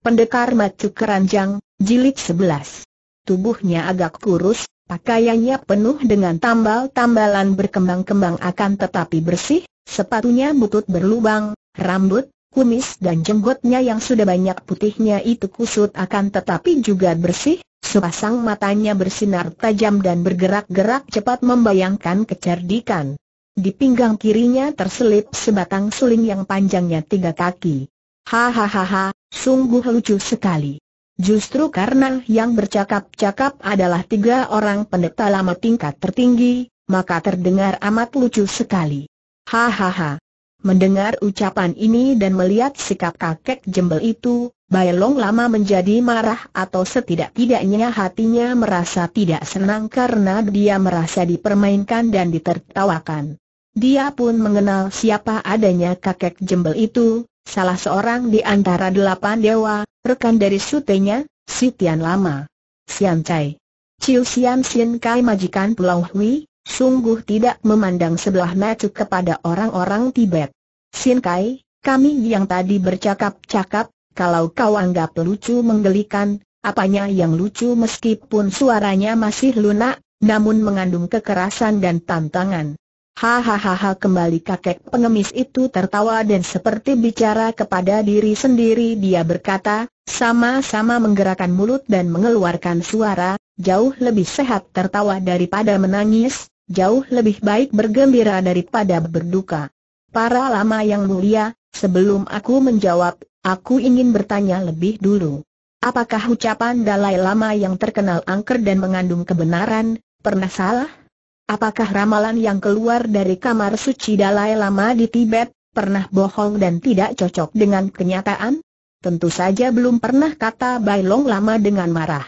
Pendekar Macu Keranjang, Jilid 11. Tubuhnya agak kurus, pakaiannya penuh dengan tambal-tambalan berkembang-kembang akan tetapi bersih, sepatunya butut berlubang, rambut, kumis dan jenggotnya yang sudah banyak putihnya itu kusut akan tetapi juga bersih, sepasang matanya bersinar tajam dan bergerak-gerak cepat membayangkan kecerdikan. Di pinggang kirinya terselip sebatang suling yang panjangnya tiga kaki. Hahaha, Sungguh lucu sekali. Justru karena yang bercakap-cakap adalah tiga orang pendeta lama tingkat tertinggi, maka terdengar amat lucu sekali. Hahaha. Mendengar ucapan ini dan melihat sikap kakek jembel itu, Bai Long lama menjadi marah atau setidak-tidaknya hatinya merasa tidak senang karena dia merasa dipermainkan dan ditertawakan. Dia pun mengenal siapa adanya kakek jembel itu, salah seorang di antara delapan dewa, rekan dari sutenya, si Tian Lama. Sian Cai. Ciu Sian Sian Kai majikan Pulau Hui, sungguh tidak memandang sebelah mata kepada orang-orang Tibet. Sian Kai, kami yang tadi bercakap-cakap, kalau kau anggap lucu menggelikan, apanya yang lucu meskipun suaranya masih lunak, namun mengandung kekerasan dan tantangan. Hahaha kembali kakek pengemis itu tertawa dan seperti bicara kepada diri sendiri dia berkata, sama-sama menggerakkan mulut dan mengeluarkan suara, jauh lebih sehat tertawa daripada menangis, jauh lebih baik bergembira daripada berduka. Para lama yang mulia, sebelum aku menjawab, aku ingin bertanya lebih dulu. Apakah ucapan Dalai Lama yang terkenal angker dan mengandung kebenaran, pernah salah? Apakah ramalan yang keluar dari kamar suci Dalai Lama di Tibet, pernah bohong dan tidak cocok dengan kenyataan? Tentu saja belum pernah kata Bai Long Lama dengan marah.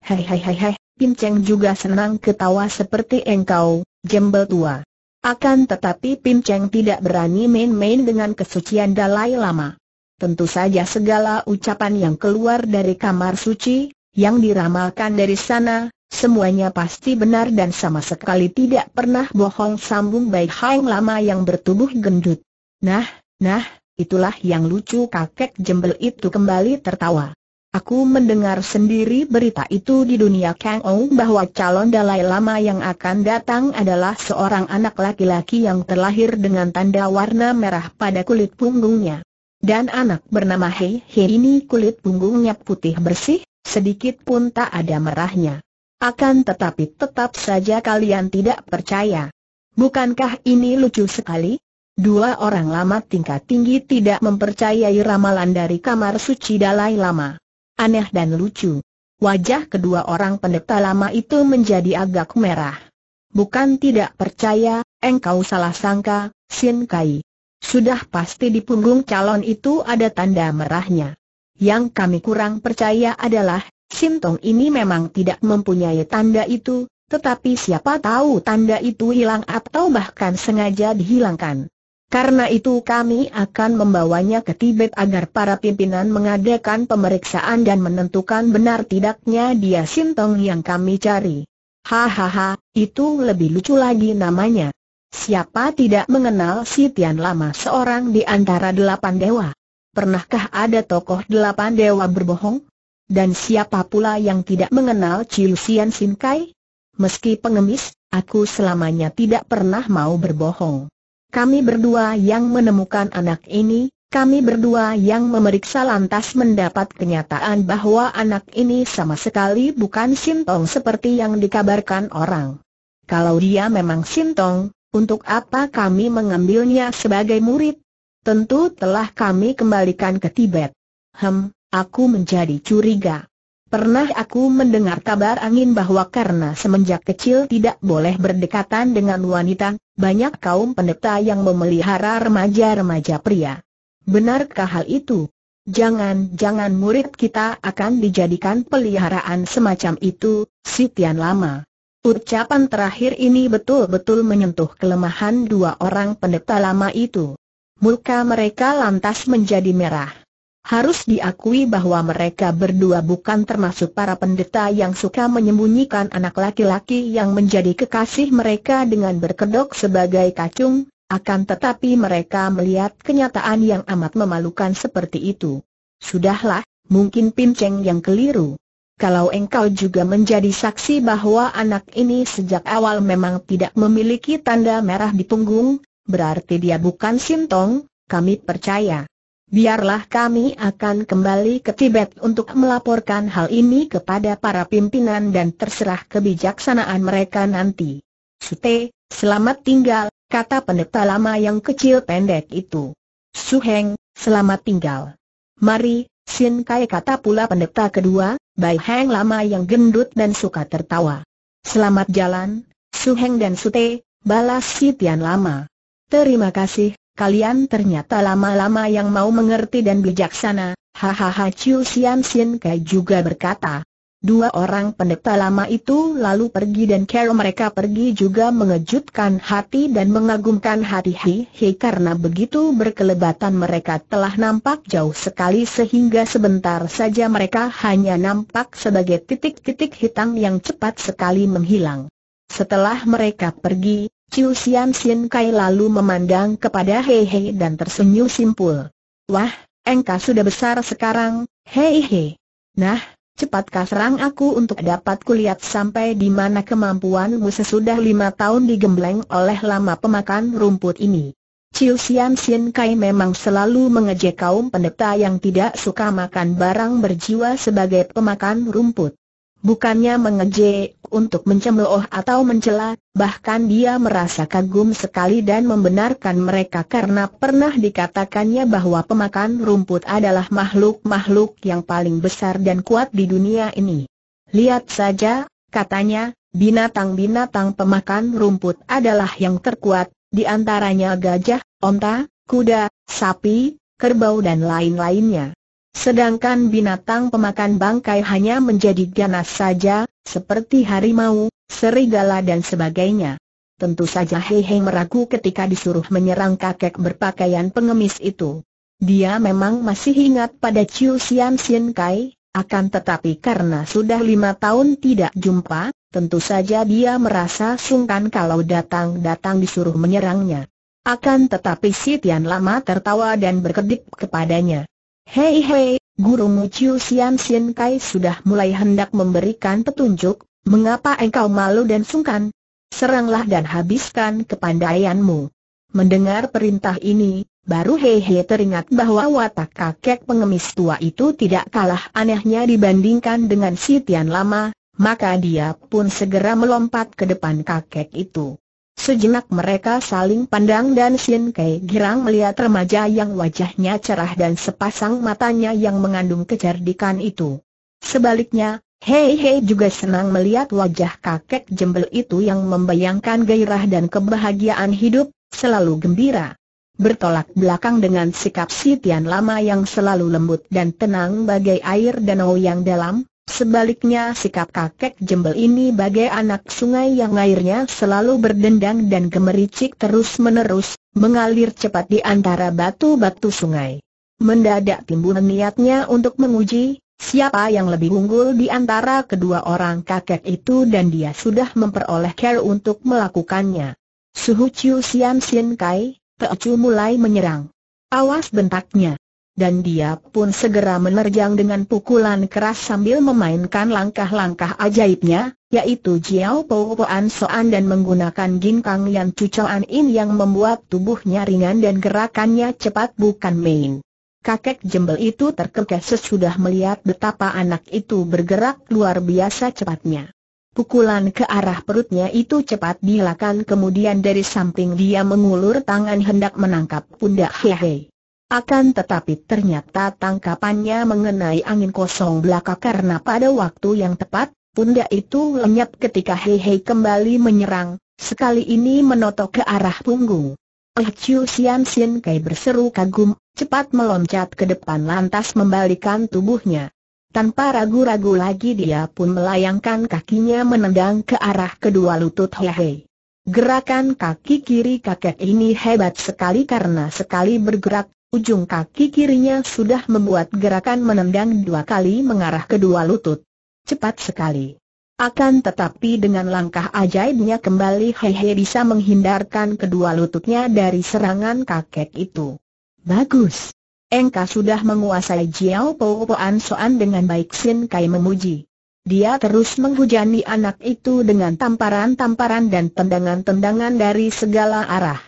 Hei hei hei hei, Pin Cheng juga senang ketawa seperti engkau, jembel tua. Akan tetapi Pin Cheng tidak berani main-main dengan kesucian Dalai Lama. Tentu saja segala ucapan yang keluar dari kamar suci, yang diramalkan dari sana, Semuanya pasti benar dan sama sekali tidak pernah bohong sambung Bai Hang lama yang bertubuh gendut. Nah, nah, itulah yang lucu kakek jembel itu kembali tertawa. Aku mendengar sendiri berita itu di dunia Kang Ong bahwa calon Dalai Lama yang akan datang adalah seorang anak laki-laki yang terlahir dengan tanda warna merah pada kulit punggungnya. Dan anak bernama Hei Hei ini kulit punggungnya putih bersih, sedikit pun tak ada merahnya. Akan tetapi tetap saja kalian tidak percaya. Bukankah ini lucu sekali? Dua orang lama tingkat tinggi tidak mempercayai ramalan dari kamar suci Dalai Lama. Aneh dan lucu. Wajah kedua orang pendeta lama itu menjadi agak merah. Bukan tidak percaya, engkau salah sangka, Sin Kai. Sudah pasti di punggung calon itu ada tanda merahnya. Yang kami kurang percaya adalah Sintong ini memang tidak mempunyai tanda itu, tetapi siapa tahu tanda itu hilang atau bahkan sengaja dihilangkan. Karena itu kami akan membawanya ke Tibet agar para pimpinan mengadakan pemeriksaan dan menentukan benar tidaknya dia Sintong yang kami cari. Hahaha, itu lebih lucu lagi namanya. Siapa tidak mengenal si Tian Lama seorang di antara delapan dewa? Pernahkah ada tokoh delapan dewa berbohong? Dan siapa pula yang tidak mengenal Chiu Sian Sin Kai? Meski pengemis, aku selamanya tidak pernah mau berbohong. Kami berdua yang menemukan anak ini, kami berdua yang memeriksa lantas mendapat kenyataan bahwa anak ini sama sekali bukan Sintong seperti yang dikabarkan orang. Kalau dia memang Sintong, untuk apa kami mengambilnya sebagai murid? Tentu telah kami kembalikan ke Tibet. Hem, Aku menjadi curiga. Pernah aku mendengar kabar angin bahwa karena semenjak kecil tidak boleh berdekatan dengan wanita, banyak kaum pendeta yang memelihara remaja-remaja pria. Benarkah hal itu? Jangan-jangan murid kita akan dijadikan peliharaan semacam itu, si Tian Lama. Ucapan terakhir ini betul-betul menyentuh kelemahan dua orang pendeta lama itu. Muka mereka lantas menjadi merah. Harus diakui bahwa mereka berdua bukan termasuk para pendeta yang suka menyembunyikan anak laki-laki yang menjadi kekasih mereka dengan berkedok sebagai kacung, akan tetapi mereka melihat kenyataan yang amat memalukan seperti itu. Sudahlah, mungkin Pinceng yang keliru. Kalau engkau juga menjadi saksi bahwa anak ini sejak awal memang tidak memiliki tanda merah di punggung, berarti dia bukan Sintong, kami percaya biarlah kami akan kembali ke Tibet untuk melaporkan hal ini kepada para pimpinan dan terserah kebijaksanaan mereka nanti. Sute, selamat tinggal, kata pendeta lama yang kecil pendek itu. Suheng, selamat tinggal. Mari, Sin Kai kata pula pendeta kedua, Bai Heng lama yang gendut dan suka tertawa. Selamat jalan, Suheng dan Sute, balas si Tian lama. Terima kasih, kalian ternyata lama-lama yang mau mengerti dan bijaksana, hahaha Chiu Sian Sin Kai juga berkata. Dua orang pendeta lama itu lalu pergi dan cara mereka pergi juga mengejutkan hati dan mengagumkan hati hei karena begitu berkelebatan mereka telah nampak jauh sekali sehingga sebentar saja mereka hanya nampak sebagai titik-titik hitam yang cepat sekali menghilang. Setelah mereka pergi, Chiu Sian Sin Kai lalu memandang kepada Hei Hei dan tersenyum simpul. Wah, engkau sudah besar sekarang, Hei Hei. Nah, cepatkah serang aku untuk dapat kulihat sampai di mana kemampuanmu sesudah lima tahun digembleng oleh lama pemakan rumput ini. Chiu Sian Sin Kai memang selalu mengejek kaum pendeta yang tidak suka makan barang berjiwa sebagai pemakan rumput. Bukannya mengeje untuk mencemooh atau mencela, bahkan dia merasa kagum sekali dan membenarkan mereka karena pernah dikatakannya bahwa pemakan rumput adalah makhluk-makhluk yang paling besar dan kuat di dunia ini. Lihat saja, katanya, binatang-binatang pemakan rumput adalah yang terkuat, di antaranya gajah, onta, kuda, sapi, kerbau dan lain-lainnya. Sedangkan binatang pemakan bangkai hanya menjadi ganas saja, seperti harimau, serigala dan sebagainya. Tentu saja Hehe meragu ketika disuruh menyerang kakek berpakaian pengemis itu. Dia memang masih ingat pada Chiu Sian Sian Kai, akan tetapi karena sudah lima tahun tidak jumpa, tentu saja dia merasa sungkan kalau datang-datang disuruh menyerangnya. Akan tetapi si Tian Lama tertawa dan berkedip kepadanya. Hei hei, Guru Muciu Sian Sian Kai sudah mulai hendak memberikan petunjuk, mengapa engkau malu dan sungkan? Seranglah dan habiskan kepandaianmu. Mendengar perintah ini, baru Hei hei teringat bahwa watak kakek pengemis tua itu tidak kalah anehnya dibandingkan dengan si Tian Lama, maka dia pun segera melompat ke depan kakek itu. Sejenak mereka saling pandang dan Sien Kei girang melihat remaja yang wajahnya cerah dan sepasang matanya yang mengandung kecerdikan itu. Sebaliknya, Hei Hei juga senang melihat wajah kakek jembel itu yang membayangkan gairah dan kebahagiaan hidup, selalu gembira. Bertolak belakang dengan sikap Sitian lama yang selalu lembut dan tenang bagai air danau yang dalam, Sebaliknya sikap kakek jembel ini bagai anak sungai yang airnya selalu berdendang dan gemericik terus-menerus, mengalir cepat di antara batu-batu sungai. Mendadak timbul niatnya untuk menguji, siapa yang lebih unggul di antara kedua orang kakek itu dan dia sudah memperoleh care untuk melakukannya. Suhu Chiu Siam Sien Kai, Teocu mulai menyerang. Awas bentaknya dan dia pun segera menerjang dengan pukulan keras sambil memainkan langkah-langkah ajaibnya, yaitu Jiao Po Poan Soan dan menggunakan ginkang yang cucoan in yang membuat tubuhnya ringan dan gerakannya cepat bukan main. Kakek jembel itu terkekeh sesudah melihat betapa anak itu bergerak luar biasa cepatnya. Pukulan ke arah perutnya itu cepat dilakukan kemudian dari samping dia mengulur tangan hendak menangkap pundak Hehe. Akan tetapi ternyata tangkapannya mengenai angin kosong belaka karena pada waktu yang tepat, pundak itu lenyap ketika Hei Hei kembali menyerang, sekali ini menotok ke arah punggung. Eh Chiu Sian Sin Kai berseru kagum, cepat meloncat ke depan lantas membalikan tubuhnya. Tanpa ragu-ragu lagi dia pun melayangkan kakinya menendang ke arah kedua lutut Hei Hei. Gerakan kaki kiri kakek ini hebat sekali karena sekali bergerak Ujung kaki kirinya sudah membuat gerakan menendang dua kali mengarah kedua lutut. Cepat sekali. Akan tetapi dengan langkah ajaibnya kembali Hehe bisa menghindarkan kedua lututnya dari serangan kakek itu. Bagus. Engka sudah menguasai Jiao Po Poan Soan dengan baik Sin Kai memuji. Dia terus menghujani anak itu dengan tamparan-tamparan dan tendangan-tendangan dari segala arah.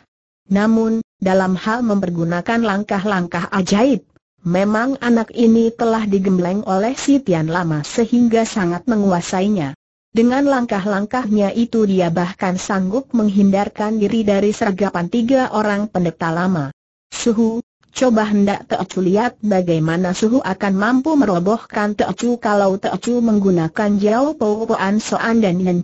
Namun, dalam hal mempergunakan langkah-langkah ajaib. Memang anak ini telah digembleng oleh si Tian Lama sehingga sangat menguasainya. Dengan langkah-langkahnya itu dia bahkan sanggup menghindarkan diri dari sergapan tiga orang pendeta lama. Suhu, coba hendak Teocu lihat bagaimana Suhu akan mampu merobohkan Teocu kalau Teocu menggunakan jauh po soan dan yang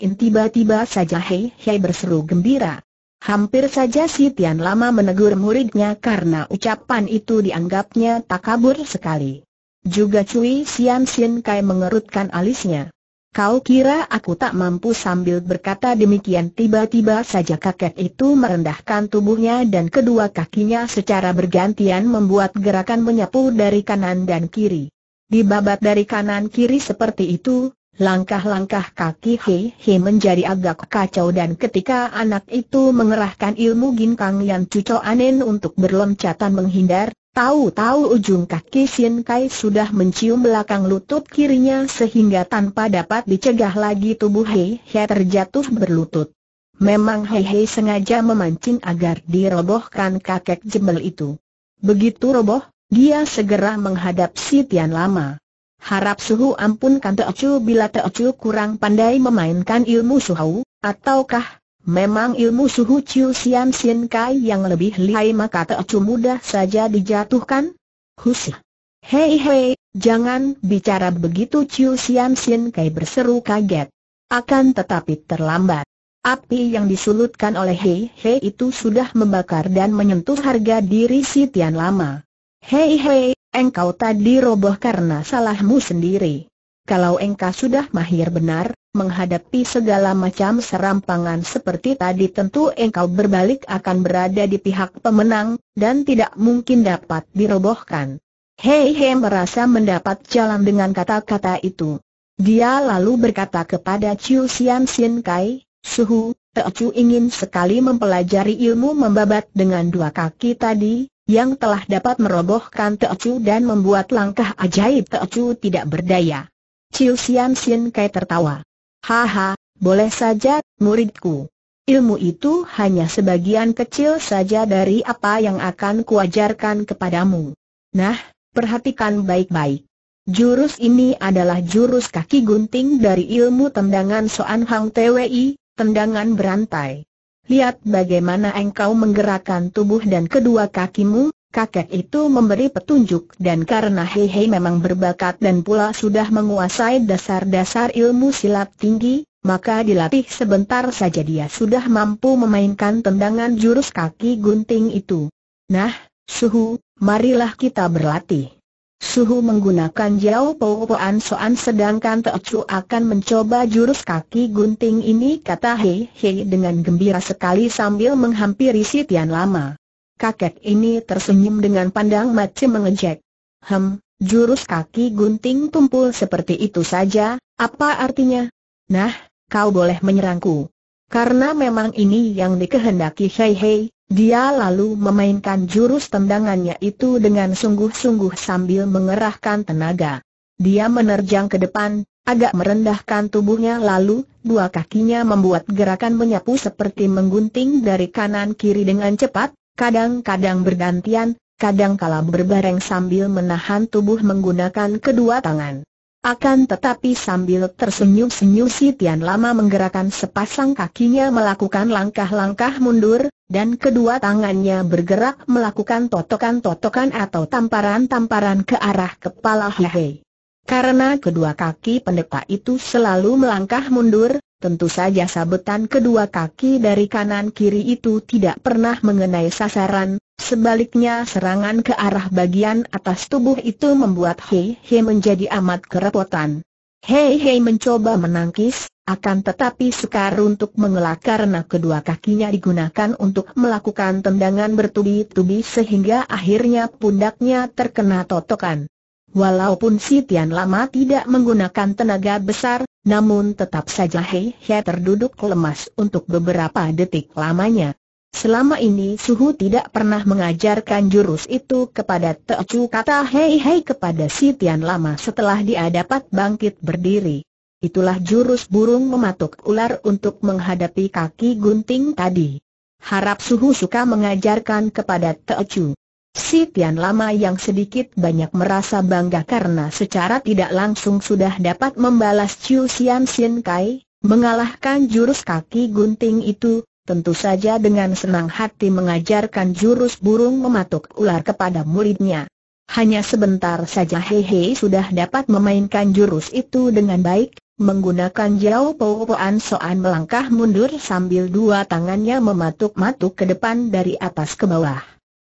in tiba-tiba saja hei hei berseru gembira. Hampir saja si Tian Lama menegur muridnya karena ucapan itu dianggapnya tak kabur sekali. Juga Cui Sian Sin Kai mengerutkan alisnya. Kau kira aku tak mampu sambil berkata demikian tiba-tiba saja kakek itu merendahkan tubuhnya dan kedua kakinya secara bergantian membuat gerakan menyapu dari kanan dan kiri. Dibabat dari kanan kiri seperti itu, Langkah-langkah kaki Hei-Hei menjadi agak kacau dan ketika anak itu mengerahkan ilmu ginkang yang cuco anen untuk berloncatan menghindar, tahu-tahu ujung kaki Sien Kai sudah mencium belakang lutut kirinya sehingga tanpa dapat dicegah lagi tubuh Hei-Hei terjatuh berlutut. Memang Hei-Hei sengaja memancing agar dirobohkan kakek jebel itu. Begitu roboh, dia segera menghadap si Tian Lama. Harap suhu ampun kan Teocu bila Teocu kurang pandai memainkan ilmu suhu, ataukah memang ilmu suhu Ciu Sian Sin Kai yang lebih lihai maka Teocu mudah saja dijatuhkan? Husi. Hei hei, jangan bicara begitu Ciu Sian Sin Kai berseru kaget. Akan tetapi terlambat. Api yang disulutkan oleh Hei Hei itu sudah membakar dan menyentuh harga diri si Tian Lama. Hei hei, engkau tadi roboh karena salahmu sendiri. Kalau engkau sudah mahir benar, menghadapi segala macam serampangan seperti tadi tentu engkau berbalik akan berada di pihak pemenang, dan tidak mungkin dapat dirobohkan. Hei hei, merasa mendapat jalan dengan kata-kata itu. Dia lalu berkata kepada Chiu Sian Sin Kai, Suhu, Chu ingin sekali mempelajari ilmu membabat dengan dua kaki tadi, yang telah dapat merobohkan Teocu dan membuat langkah ajaib Teocu tidak berdaya. Chiu Sian Sin Kai tertawa. Haha, boleh saja, muridku. Ilmu itu hanya sebagian kecil saja dari apa yang akan kuajarkan kepadamu. Nah, perhatikan baik-baik. Jurus ini adalah jurus kaki gunting dari ilmu tendangan Soan Hang Twi, tendangan berantai lihat bagaimana engkau menggerakkan tubuh dan kedua kakimu, kakek itu memberi petunjuk dan karena Hehe memang berbakat dan pula sudah menguasai dasar-dasar ilmu silat tinggi, maka dilatih sebentar saja dia sudah mampu memainkan tendangan jurus kaki gunting itu. Nah, suhu, marilah kita berlatih. Suhu menggunakan Jiao Po An Soan sedangkan Teocu akan mencoba jurus kaki gunting ini kata Hei Hei dengan gembira sekali sambil menghampiri si Tian Lama. Kakek ini tersenyum dengan pandang macam mengejek. Hem, jurus kaki gunting tumpul seperti itu saja, apa artinya? Nah, kau boleh menyerangku. Karena memang ini yang dikehendaki Hei Hei, dia lalu memainkan jurus tendangannya itu dengan sungguh-sungguh sambil mengerahkan tenaga. Dia menerjang ke depan, agak merendahkan tubuhnya lalu, dua kakinya membuat gerakan menyapu seperti menggunting dari kanan kiri dengan cepat, kadang-kadang bergantian, kadang kadangkala berbareng sambil menahan tubuh menggunakan kedua tangan. Akan tetapi sambil tersenyum-senyum si Tian Lama menggerakkan sepasang kakinya melakukan langkah-langkah mundur, dan kedua tangannya bergerak melakukan totokan-totokan atau tamparan-tamparan ke arah kepala Hei. Karena kedua kaki pendeta itu selalu melangkah mundur, tentu saja sabetan kedua kaki dari kanan kiri itu tidak pernah mengenai sasaran, sebaliknya serangan ke arah bagian atas tubuh itu membuat Hei Hei menjadi amat kerepotan. Hei Hei mencoba menangkis, akan tetapi sukar untuk mengelak karena kedua kakinya digunakan untuk melakukan tendangan bertubi-tubi sehingga akhirnya pundaknya terkena totokan. Walaupun si Tian Lama tidak menggunakan tenaga besar, namun tetap saja Hei Hei terduduk lemas untuk beberapa detik lamanya. Selama ini Suhu tidak pernah mengajarkan jurus itu kepada Teocu kata Hei Hei kepada si Tian Lama setelah dia dapat bangkit berdiri. Itulah jurus burung mematuk ular untuk menghadapi kaki gunting tadi. Harap Suhu suka mengajarkan kepada Teocu. Si Tian Lama yang sedikit banyak merasa bangga karena secara tidak langsung sudah dapat membalas Chiu Sian Sin Kai, mengalahkan jurus kaki gunting itu, tentu saja dengan senang hati mengajarkan jurus burung mematuk ular kepada muridnya. Hanya sebentar saja Hehe sudah dapat memainkan jurus itu dengan baik, Menggunakan jauh Poupoan Soan melangkah mundur sambil dua tangannya mematuk-matuk ke depan dari atas ke bawah.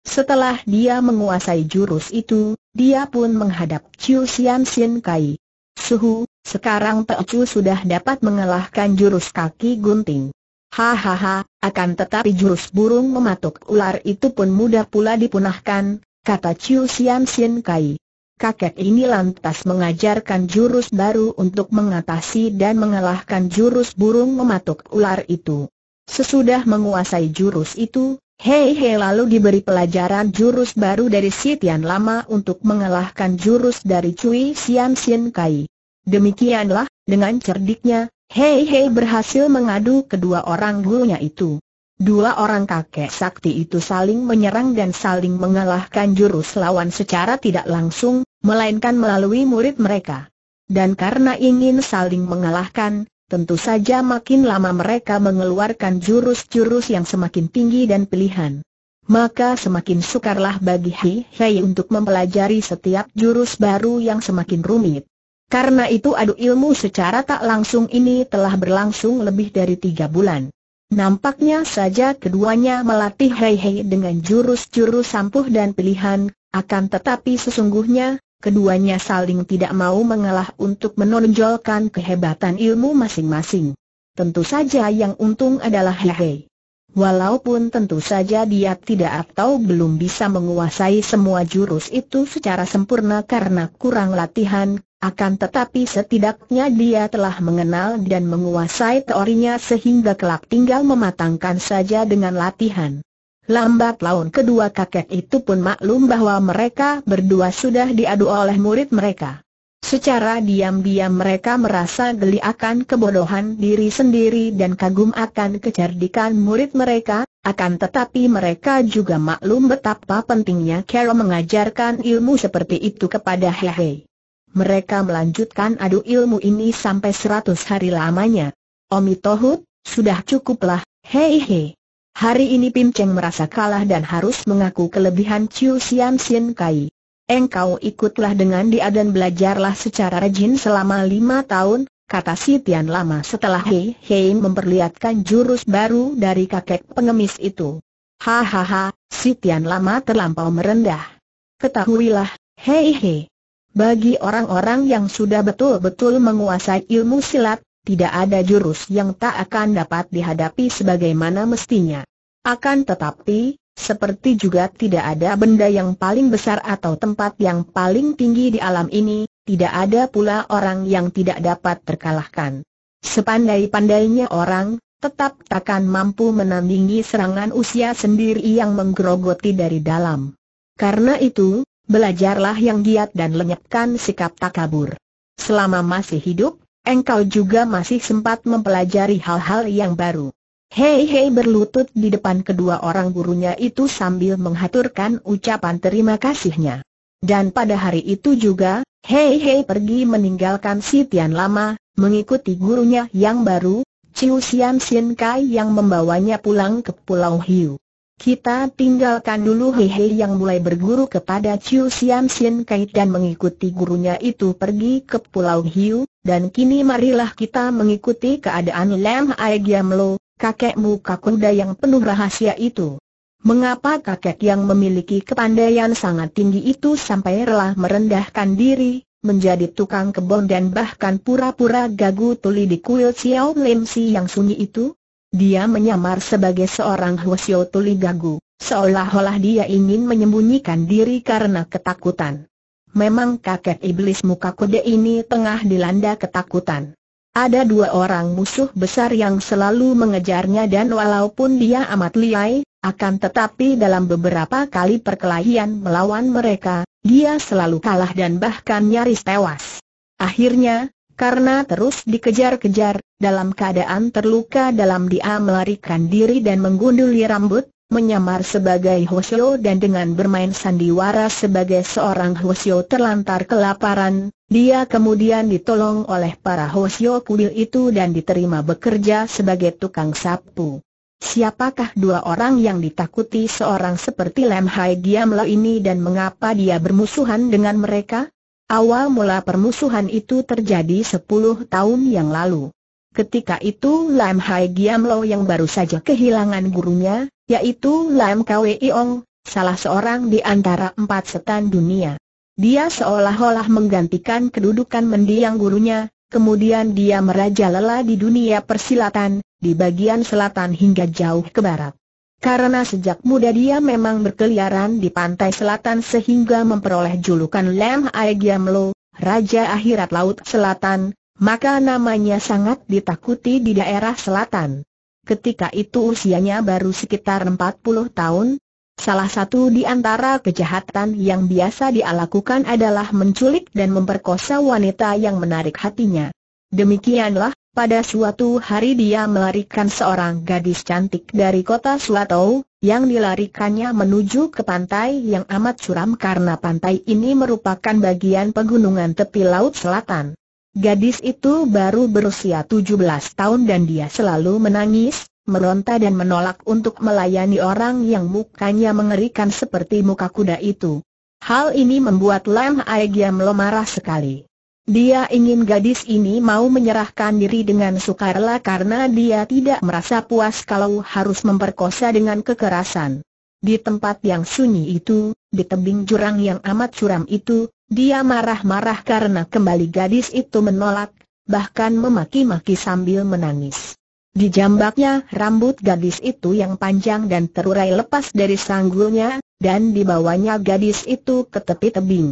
Setelah dia menguasai jurus itu, dia pun menghadap Chiu Sian Sin Kai. Suhu, sekarang Chu sudah dapat mengalahkan jurus kaki gunting. Hahaha, akan tetapi jurus burung mematuk ular itu pun mudah pula dipunahkan, kata Chiu Sian Sin Kai kakek ini lantas mengajarkan jurus baru untuk mengatasi dan mengalahkan jurus burung mematuk ular itu. Sesudah menguasai jurus itu, Hei Hei lalu diberi pelajaran jurus baru dari Sitian Lama untuk mengalahkan jurus dari Cui Sian Sien Kai. Demikianlah, dengan cerdiknya, Hei Hei berhasil mengadu kedua orang gurunya itu. Dua orang kakek sakti itu saling menyerang dan saling mengalahkan jurus lawan secara tidak langsung, melainkan melalui murid mereka. Dan karena ingin saling mengalahkan, tentu saja makin lama mereka mengeluarkan jurus-jurus yang semakin tinggi dan pilihan. Maka semakin sukarlah bagi Hei Hei untuk mempelajari setiap jurus baru yang semakin rumit. Karena itu adu ilmu secara tak langsung ini telah berlangsung lebih dari tiga bulan. Nampaknya saja keduanya melatih Hei Hei dengan jurus-jurus sampuh dan pilihan, akan tetapi sesungguhnya, keduanya saling tidak mau mengalah untuk menonjolkan kehebatan ilmu masing-masing. Tentu saja yang untung adalah Hehe. Walaupun tentu saja dia tidak atau belum bisa menguasai semua jurus itu secara sempurna karena kurang latihan, akan tetapi setidaknya dia telah mengenal dan menguasai teorinya sehingga kelak tinggal mematangkan saja dengan latihan. Lambat laun kedua kakek itu pun maklum bahwa mereka berdua sudah diadu oleh murid mereka. Secara diam-diam mereka merasa geli akan kebodohan diri sendiri dan kagum akan kecerdikan murid mereka, akan tetapi mereka juga maklum betapa pentingnya Kero mengajarkan ilmu seperti itu kepada Hehe. Mereka melanjutkan adu ilmu ini sampai 100 hari lamanya. Omi Tohut, sudah cukuplah, Hehe. Hari ini Pim Cheng merasa kalah dan harus mengaku kelebihan Chiu Sian Sin Kai. Engkau ikutlah dengan dia dan belajarlah secara rajin selama lima tahun, kata si Tian Lama setelah Hei Hei memperlihatkan jurus baru dari kakek pengemis itu. Hahaha, si Tian Lama terlampau merendah. Ketahuilah, Hei Hei. Bagi orang-orang yang sudah betul-betul menguasai ilmu silat, tidak ada jurus yang tak akan dapat dihadapi sebagaimana mestinya. Akan tetapi, seperti juga tidak ada benda yang paling besar atau tempat yang paling tinggi di alam ini, tidak ada pula orang yang tidak dapat terkalahkan. Sepandai-pandainya orang, tetap takkan mampu menandingi serangan usia sendiri yang menggerogoti dari dalam. Karena itu, belajarlah yang giat dan lenyapkan sikap takabur. Selama masih hidup, engkau juga masih sempat mempelajari hal-hal yang baru. Hei hei berlutut di depan kedua orang gurunya itu sambil menghaturkan ucapan terima kasihnya. Dan pada hari itu juga, Hei Hei pergi meninggalkan si Tian Lama, mengikuti gurunya yang baru, Chiu Sian Sien Kai yang membawanya pulang ke Pulau Hiu. Kita tinggalkan dulu Hei Hei yang mulai berguru kepada Chiu Sian Sien Kai dan mengikuti gurunya itu pergi ke Pulau Hiu, dan kini marilah kita mengikuti keadaan Lam Hai kakekmu kakuda yang penuh rahasia itu. Mengapa kakek yang memiliki kepandaian sangat tinggi itu sampai rela merendahkan diri, menjadi tukang kebon dan bahkan pura-pura gagu tuli di kuil Xiao Lim Si yang sunyi itu? Dia menyamar sebagai seorang Huo tuli gagu, seolah-olah dia ingin menyembunyikan diri karena ketakutan memang kakek iblis muka kode ini tengah dilanda ketakutan. Ada dua orang musuh besar yang selalu mengejarnya dan walaupun dia amat liai, akan tetapi dalam beberapa kali perkelahian melawan mereka, dia selalu kalah dan bahkan nyaris tewas. Akhirnya, karena terus dikejar-kejar, dalam keadaan terluka dalam dia melarikan diri dan menggunduli rambut, menyamar sebagai Hoshio dan dengan bermain sandiwara sebagai seorang Hoshio, terlantar kelaparan, dia kemudian ditolong oleh para Hoshio kuil itu dan diterima bekerja sebagai tukang sapu. Siapakah dua orang yang ditakuti seorang seperti Lem Hai Giamla ini dan mengapa dia bermusuhan dengan mereka? Awal mula permusuhan itu terjadi 10 tahun yang lalu. Ketika itu Lam Hai Giam Lo yang baru saja kehilangan gurunya, yaitu Lam Kwe Iong, salah seorang di antara empat setan dunia. Dia seolah-olah menggantikan kedudukan mendiang gurunya, kemudian dia merajalela di dunia persilatan, di bagian selatan hingga jauh ke barat. Karena sejak muda dia memang berkeliaran di pantai selatan sehingga memperoleh julukan Lam Giam Lo, Raja Akhirat Laut Selatan, maka namanya sangat ditakuti di daerah selatan. Ketika itu usianya baru sekitar 40 tahun, salah satu di antara kejahatan yang biasa dia lakukan adalah menculik dan memperkosa wanita yang menarik hatinya. Demikianlah, pada suatu hari dia melarikan seorang gadis cantik dari kota Suatou, yang dilarikannya menuju ke pantai yang amat curam karena pantai ini merupakan bagian pegunungan tepi laut selatan. Gadis itu baru berusia 17 tahun dan dia selalu menangis, meronta dan menolak untuk melayani orang yang mukanya mengerikan seperti muka kuda itu. Hal ini membuat Lam Aegya melomarah sekali. Dia ingin gadis ini mau menyerahkan diri dengan sukarela karena dia tidak merasa puas kalau harus memperkosa dengan kekerasan. Di tempat yang sunyi itu, di tebing jurang yang amat curam itu, dia marah-marah karena kembali gadis itu menolak, bahkan memaki-maki sambil menangis. Dijambaknya rambut gadis itu yang panjang dan terurai lepas dari sanggulnya, dan dibawanya gadis itu ke tepi tebing.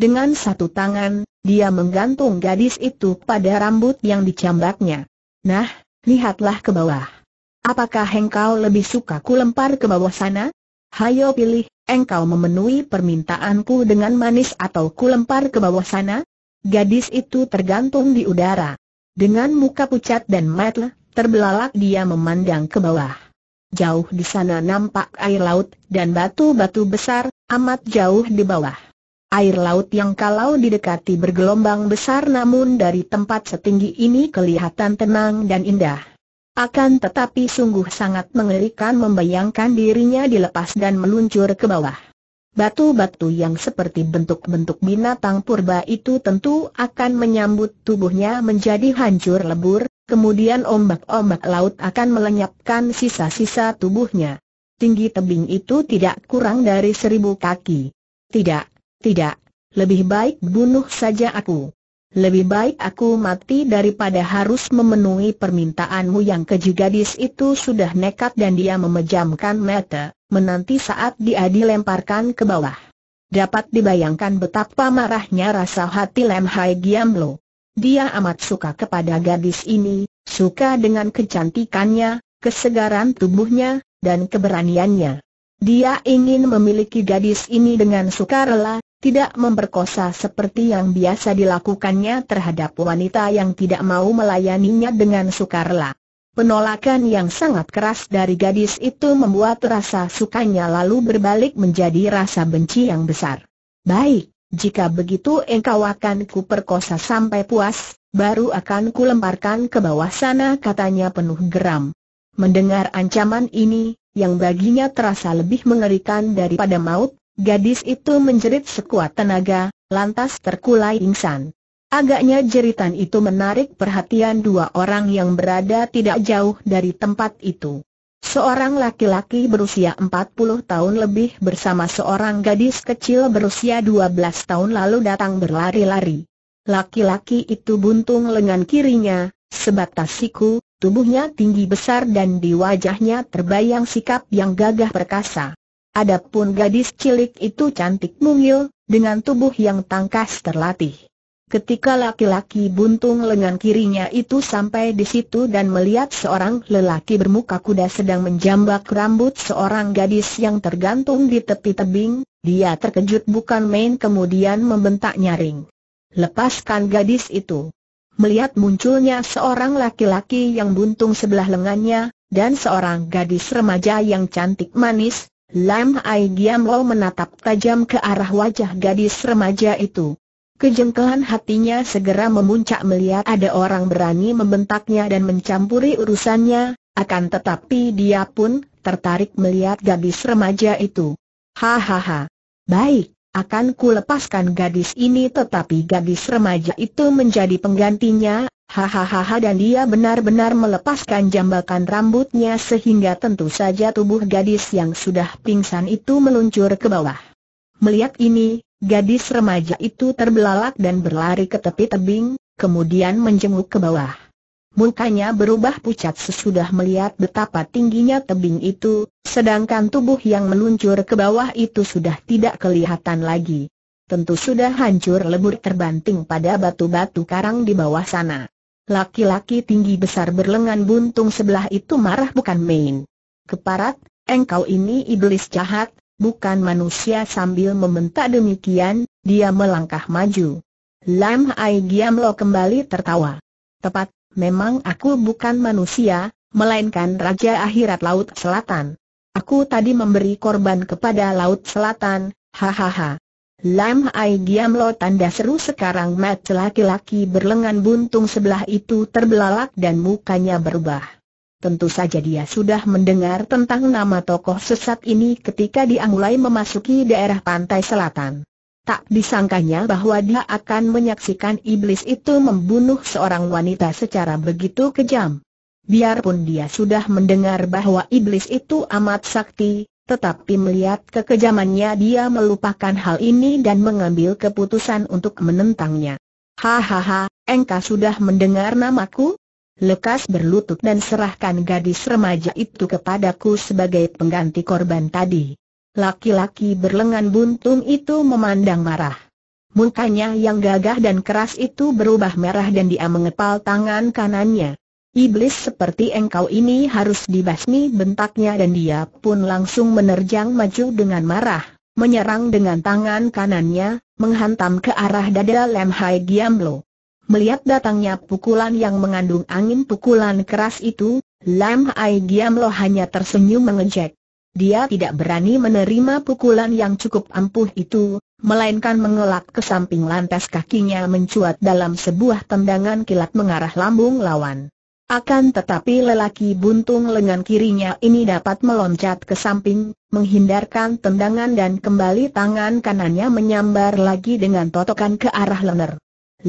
Dengan satu tangan, dia menggantung gadis itu pada rambut yang dicambaknya. Nah, lihatlah ke bawah. Apakah engkau lebih suka ku lempar ke bawah sana? Hayo pilih, engkau memenuhi permintaanku dengan manis atau ku lempar ke bawah sana? Gadis itu tergantung di udara. Dengan muka pucat dan matle, terbelalak dia memandang ke bawah. Jauh di sana nampak air laut dan batu-batu besar, amat jauh di bawah. Air laut yang kalau didekati bergelombang besar namun dari tempat setinggi ini kelihatan tenang dan indah. Akan tetapi sungguh sangat mengerikan membayangkan dirinya dilepas dan meluncur ke bawah. Batu-batu yang seperti bentuk-bentuk binatang purba itu tentu akan menyambut tubuhnya menjadi hancur lebur, kemudian ombak-ombak laut akan melenyapkan sisa-sisa tubuhnya. Tinggi tebing itu tidak kurang dari seribu kaki. Tidak, tidak, lebih baik bunuh saja aku. Lebih baik aku mati daripada harus memenuhi permintaanmu yang keji gadis itu sudah nekat dan dia memejamkan mata, menanti saat dia dilemparkan ke bawah. Dapat dibayangkan betapa marahnya rasa hati Lem Hai Giamlo. Dia amat suka kepada gadis ini, suka dengan kecantikannya, kesegaran tubuhnya, dan keberaniannya. Dia ingin memiliki gadis ini dengan sukarela, tidak memperkosa seperti yang biasa dilakukannya terhadap wanita yang tidak mau melayaninya dengan sukarela. Penolakan yang sangat keras dari gadis itu membuat rasa sukanya lalu berbalik menjadi rasa benci yang besar. Baik, jika begitu engkau akan ku perkosa sampai puas, baru akan ku ke bawah sana katanya penuh geram. Mendengar ancaman ini, yang baginya terasa lebih mengerikan daripada maut, Gadis itu menjerit sekuat tenaga, lantas terkulai insan. Agaknya jeritan itu menarik perhatian dua orang yang berada tidak jauh dari tempat itu. Seorang laki-laki berusia 40 tahun lebih bersama seorang gadis kecil berusia 12 tahun lalu datang berlari-lari. Laki-laki itu buntung lengan kirinya, sebatas siku, tubuhnya tinggi besar dan di wajahnya terbayang sikap yang gagah perkasa. Adapun gadis cilik itu cantik mungil, dengan tubuh yang tangkas terlatih. Ketika laki-laki buntung lengan kirinya itu sampai di situ dan melihat seorang lelaki bermuka kuda sedang menjambak rambut seorang gadis yang tergantung di tepi tebing, dia terkejut bukan main kemudian membentak nyaring. Lepaskan gadis itu. Melihat munculnya seorang laki-laki yang buntung sebelah lengannya, dan seorang gadis remaja yang cantik manis, Lam Ai Lo menatap tajam ke arah wajah gadis remaja itu. Kejengkelan hatinya segera memuncak melihat ada orang berani membentaknya dan mencampuri urusannya, akan tetapi dia pun tertarik melihat gadis remaja itu. Hahaha. Baik, akan ku gadis ini tetapi gadis remaja itu menjadi penggantinya, Hahaha dan dia benar-benar melepaskan jambakan rambutnya sehingga tentu saja tubuh gadis yang sudah pingsan itu meluncur ke bawah. Melihat ini, gadis remaja itu terbelalak dan berlari ke tepi tebing, kemudian menjenguk ke bawah. Mukanya berubah pucat sesudah melihat betapa tingginya tebing itu, sedangkan tubuh yang meluncur ke bawah itu sudah tidak kelihatan lagi. Tentu sudah hancur lebur terbanting pada batu-batu karang di bawah sana. Laki-laki tinggi besar berlengan buntung sebelah itu marah bukan main. Keparat, engkau ini iblis jahat, bukan manusia sambil membentak demikian, dia melangkah maju. Lam Hai Giamlo kembali tertawa. Tepat, memang aku bukan manusia, melainkan Raja Akhirat Laut Selatan. Aku tadi memberi korban kepada Laut Selatan, hahaha. Lam Ai diam lo tanda seru sekarang mat laki-laki berlengan buntung sebelah itu terbelalak dan mukanya berubah. Tentu saja dia sudah mendengar tentang nama tokoh sesat ini ketika dia mulai memasuki daerah pantai selatan. Tak disangkanya bahwa dia akan menyaksikan iblis itu membunuh seorang wanita secara begitu kejam. Biarpun dia sudah mendengar bahwa iblis itu amat sakti, tetapi melihat kekejamannya dia melupakan hal ini dan mengambil keputusan untuk menentangnya. Hahaha, engkau sudah mendengar namaku? Lekas berlutut dan serahkan gadis remaja itu kepadaku sebagai pengganti korban tadi. Laki-laki berlengan buntung itu memandang marah. Mukanya yang gagah dan keras itu berubah merah dan dia mengepal tangan kanannya. Iblis seperti engkau ini harus dibasmi bentaknya dan dia pun langsung menerjang maju dengan marah, menyerang dengan tangan kanannya, menghantam ke arah dada Lem Hai Giamlo. Melihat datangnya pukulan yang mengandung angin pukulan keras itu, Lam Hai Giamlo hanya tersenyum mengejek. Dia tidak berani menerima pukulan yang cukup ampuh itu, melainkan mengelak ke samping lantas kakinya mencuat dalam sebuah tendangan kilat mengarah lambung lawan. Akan tetapi lelaki buntung lengan kirinya ini dapat meloncat ke samping, menghindarkan tendangan dan kembali tangan kanannya menyambar lagi dengan totokan ke arah Lener.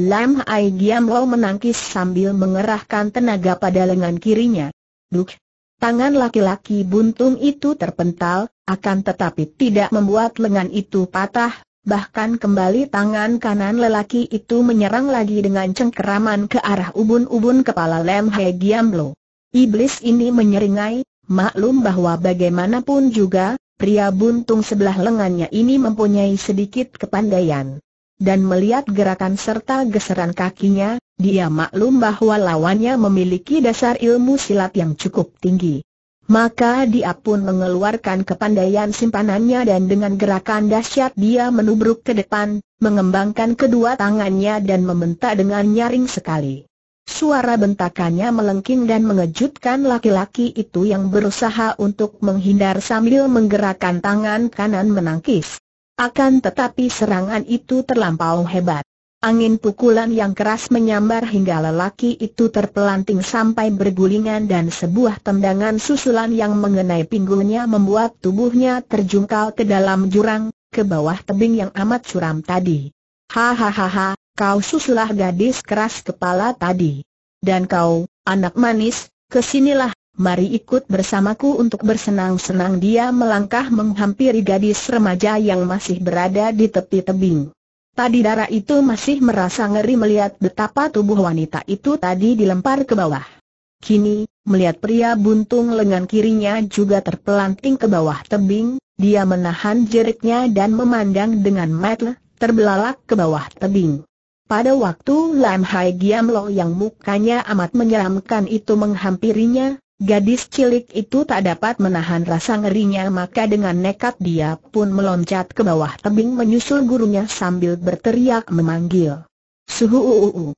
Lam Hai Giam Lo menangkis sambil mengerahkan tenaga pada lengan kirinya. Duk! Tangan laki-laki buntung itu terpental, akan tetapi tidak membuat lengan itu patah, bahkan kembali tangan kanan lelaki itu menyerang lagi dengan cengkeraman ke arah ubun-ubun kepala Lem He Giamlo. Iblis ini menyeringai, maklum bahwa bagaimanapun juga, pria buntung sebelah lengannya ini mempunyai sedikit kepandaian. Dan melihat gerakan serta geseran kakinya, dia maklum bahwa lawannya memiliki dasar ilmu silat yang cukup tinggi. Maka dia pun mengeluarkan kepandaian simpanannya dan dengan gerakan dahsyat dia menubruk ke depan, mengembangkan kedua tangannya dan membentak dengan nyaring sekali. Suara bentakannya melengking dan mengejutkan laki-laki itu yang berusaha untuk menghindar sambil menggerakkan tangan kanan menangkis. Akan tetapi serangan itu terlampau hebat. Angin pukulan yang keras menyambar hingga lelaki itu terpelanting sampai bergulingan dan sebuah tendangan susulan yang mengenai pinggulnya membuat tubuhnya terjungkal ke dalam jurang, ke bawah tebing yang amat curam tadi. Hahaha, kau susulah gadis keras kepala tadi. Dan kau, anak manis, kesinilah, mari ikut bersamaku untuk bersenang-senang dia melangkah menghampiri gadis remaja yang masih berada di tepi tebing. Tadi darah itu masih merasa ngeri melihat betapa tubuh wanita itu tadi dilempar ke bawah. Kini, melihat pria buntung lengan kirinya juga terpelanting ke bawah tebing, dia menahan jeriknya dan memandang dengan mata terbelalak ke bawah tebing. Pada waktu Lam Hai Lo yang mukanya amat menyeramkan itu menghampirinya, Gadis cilik itu tak dapat menahan rasa ngerinya maka dengan nekat dia pun meloncat ke bawah tebing menyusul gurunya sambil berteriak memanggil. Suhu uu.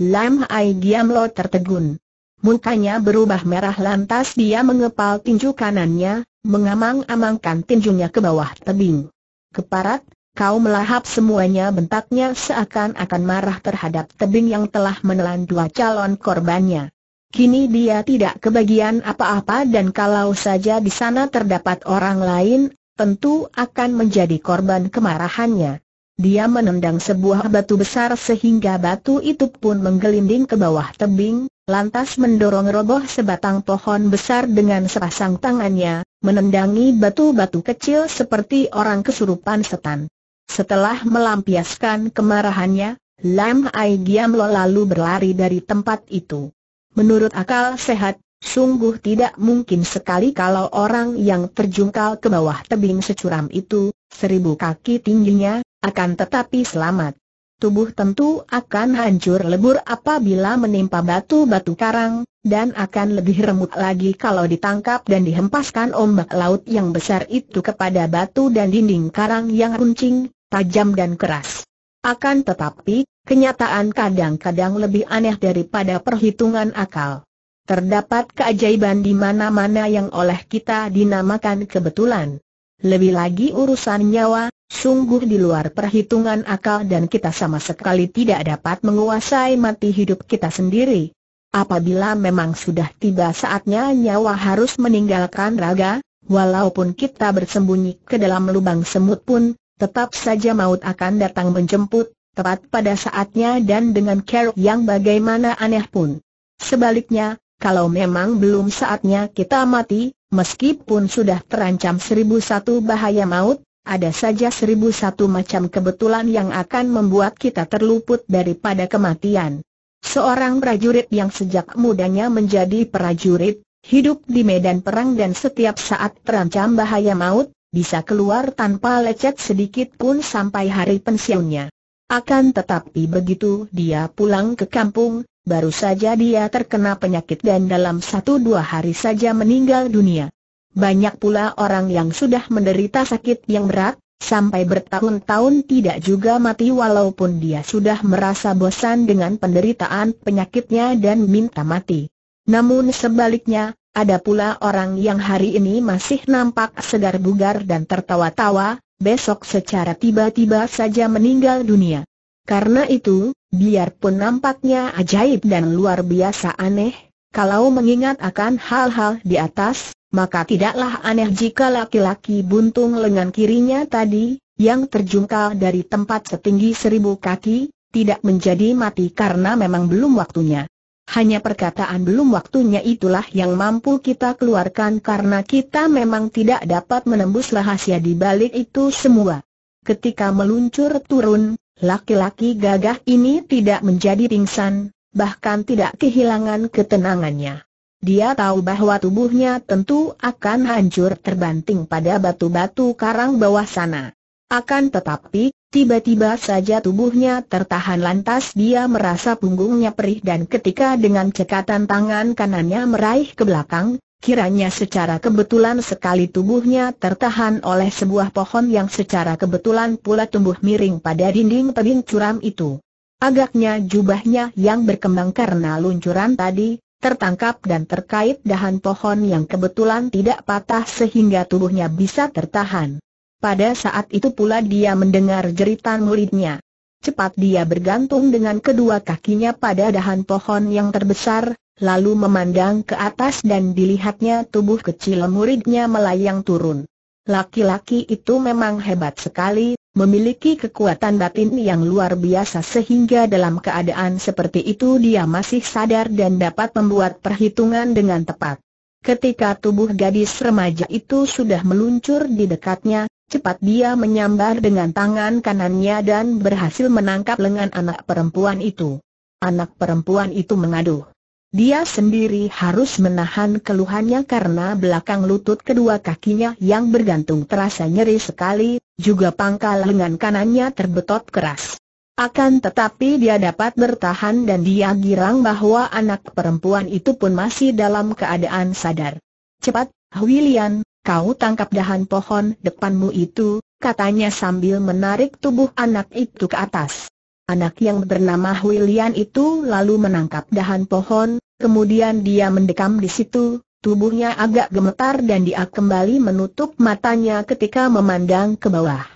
Lam Giam Lo tertegun. Mukanya berubah merah lantas dia mengepal tinju kanannya, mengamang-amangkan tinjunya ke bawah tebing. Keparat, kau melahap semuanya bentaknya seakan-akan marah terhadap tebing yang telah menelan dua calon korbannya. Kini dia tidak kebagian apa-apa dan kalau saja di sana terdapat orang lain, tentu akan menjadi korban kemarahannya. Dia menendang sebuah batu besar sehingga batu itu pun menggelinding ke bawah tebing, lantas mendorong roboh sebatang pohon besar dengan sepasang tangannya, menendangi batu-batu kecil seperti orang kesurupan setan. Setelah melampiaskan kemarahannya, Lam Ai Giam Lo lalu berlari dari tempat itu. Menurut akal sehat, sungguh tidak mungkin sekali kalau orang yang terjungkal ke bawah tebing securam itu, seribu kaki tingginya, akan tetapi selamat. Tubuh tentu akan hancur lebur apabila menimpa batu-batu karang, dan akan lebih remuk lagi kalau ditangkap dan dihempaskan ombak laut yang besar itu kepada batu dan dinding karang yang runcing, tajam dan keras. Akan tetapi, kenyataan kadang-kadang lebih aneh daripada perhitungan akal. Terdapat keajaiban di mana-mana yang oleh kita dinamakan kebetulan. Lebih lagi urusan nyawa, sungguh di luar perhitungan akal dan kita sama sekali tidak dapat menguasai mati hidup kita sendiri. Apabila memang sudah tiba saatnya nyawa harus meninggalkan raga, walaupun kita bersembunyi ke dalam lubang semut pun, tetap saja maut akan datang menjemput, tepat pada saatnya dan dengan keruk yang bagaimana aneh pun. Sebaliknya, kalau memang belum saatnya kita mati, meskipun sudah terancam seribu satu bahaya maut, ada saja seribu satu macam kebetulan yang akan membuat kita terluput daripada kematian. Seorang prajurit yang sejak mudanya menjadi prajurit, hidup di medan perang dan setiap saat terancam bahaya maut, bisa keluar tanpa lecet sedikit pun sampai hari pensiunnya. Akan tetapi begitu dia pulang ke kampung, baru saja dia terkena penyakit dan dalam satu dua hari saja meninggal dunia. Banyak pula orang yang sudah menderita sakit yang berat, sampai bertahun-tahun tidak juga mati walaupun dia sudah merasa bosan dengan penderitaan penyakitnya dan minta mati. Namun sebaliknya, ada pula orang yang hari ini masih nampak segar bugar dan tertawa-tawa, besok secara tiba-tiba saja meninggal dunia. Karena itu, biarpun nampaknya ajaib dan luar biasa aneh, kalau mengingat akan hal-hal di atas, maka tidaklah aneh jika laki-laki buntung lengan kirinya tadi, yang terjungkal dari tempat setinggi seribu kaki, tidak menjadi mati karena memang belum waktunya. Hanya perkataan belum waktunya itulah yang mampu kita keluarkan karena kita memang tidak dapat menembus rahasia di balik itu semua. Ketika meluncur turun, laki-laki gagah ini tidak menjadi pingsan, bahkan tidak kehilangan ketenangannya. Dia tahu bahwa tubuhnya tentu akan hancur terbanting pada batu-batu karang bawah sana. Akan tetapi, Tiba-tiba saja tubuhnya tertahan lantas dia merasa punggungnya perih dan ketika dengan cekatan tangan kanannya meraih ke belakang, kiranya secara kebetulan sekali tubuhnya tertahan oleh sebuah pohon yang secara kebetulan pula tumbuh miring pada dinding tebing curam itu. Agaknya jubahnya yang berkembang karena luncuran tadi, tertangkap dan terkait dahan pohon yang kebetulan tidak patah sehingga tubuhnya bisa tertahan. Pada saat itu pula dia mendengar jeritan muridnya. Cepat dia bergantung dengan kedua kakinya pada dahan pohon yang terbesar, lalu memandang ke atas dan dilihatnya tubuh kecil muridnya melayang turun. Laki-laki itu memang hebat sekali, memiliki kekuatan batin yang luar biasa sehingga dalam keadaan seperti itu dia masih sadar dan dapat membuat perhitungan dengan tepat. Ketika tubuh gadis remaja itu sudah meluncur di dekatnya, Cepat dia menyambar dengan tangan kanannya dan berhasil menangkap lengan anak perempuan itu. Anak perempuan itu mengadu. Dia sendiri harus menahan keluhannya karena belakang lutut kedua kakinya yang bergantung terasa nyeri sekali, juga pangkal lengan kanannya terbetot keras. Akan tetapi dia dapat bertahan dan dia girang bahwa anak perempuan itu pun masih dalam keadaan sadar. Cepat, William. Kau tangkap dahan pohon depanmu itu, katanya sambil menarik tubuh anak itu ke atas. Anak yang bernama William itu lalu menangkap dahan pohon, kemudian dia mendekam di situ, tubuhnya agak gemetar dan dia kembali menutup matanya ketika memandang ke bawah.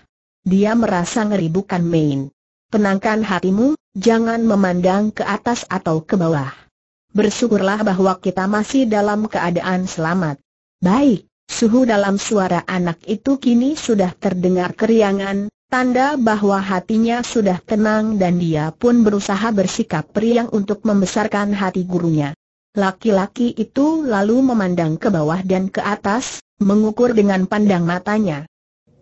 Dia merasa ngeri bukan main. Tenangkan hatimu, jangan memandang ke atas atau ke bawah. Bersyukurlah bahwa kita masih dalam keadaan selamat. Baik, Suhu dalam suara anak itu kini sudah terdengar keriangan, tanda bahwa hatinya sudah tenang dan dia pun berusaha bersikap periang untuk membesarkan hati gurunya. Laki-laki itu lalu memandang ke bawah dan ke atas, mengukur dengan pandang matanya.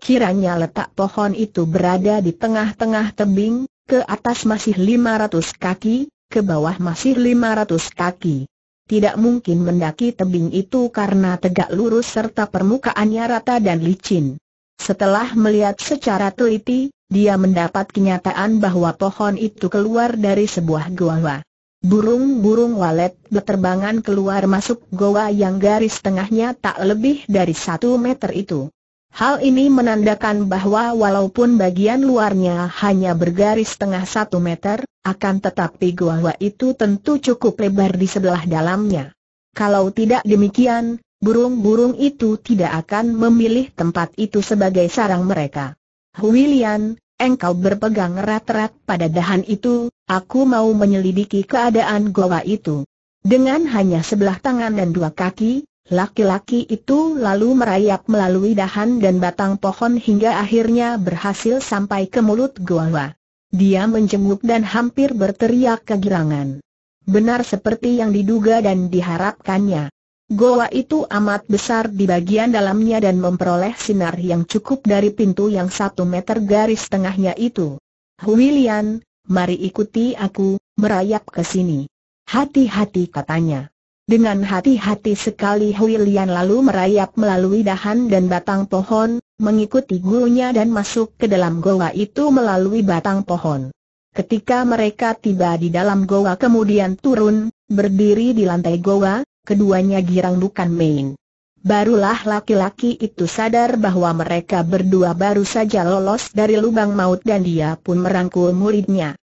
Kiranya letak pohon itu berada di tengah-tengah tebing, ke atas masih 500 kaki, ke bawah masih 500 kaki tidak mungkin mendaki tebing itu karena tegak lurus serta permukaannya rata dan licin. Setelah melihat secara teliti, dia mendapat kenyataan bahwa pohon itu keluar dari sebuah gua. Burung-burung walet berterbangan keluar masuk goa yang garis tengahnya tak lebih dari satu meter itu. Hal ini menandakan bahwa walaupun bagian luarnya hanya bergaris setengah satu meter, akan tetapi gua itu tentu cukup lebar di sebelah dalamnya. Kalau tidak demikian, burung-burung itu tidak akan memilih tempat itu sebagai sarang mereka. William, engkau berpegang erat-erat pada dahan itu, aku mau menyelidiki keadaan gua itu. Dengan hanya sebelah tangan dan dua kaki, Laki-laki itu lalu merayap melalui dahan dan batang pohon hingga akhirnya berhasil sampai ke mulut goa. Dia menjenguk dan hampir berteriak kegirangan. Benar seperti yang diduga dan diharapkannya. Goa itu amat besar di bagian dalamnya dan memperoleh sinar yang cukup dari pintu yang satu meter garis tengahnya itu. William, mari ikuti aku, merayap ke sini. Hati-hati katanya. Dengan hati-hati sekali Hui Lian lalu merayap melalui dahan dan batang pohon, mengikuti gurunya dan masuk ke dalam goa itu melalui batang pohon. Ketika mereka tiba di dalam goa kemudian turun, berdiri di lantai goa, keduanya girang bukan main. Barulah laki-laki itu sadar bahwa mereka berdua baru saja lolos dari lubang maut dan dia pun merangkul muridnya.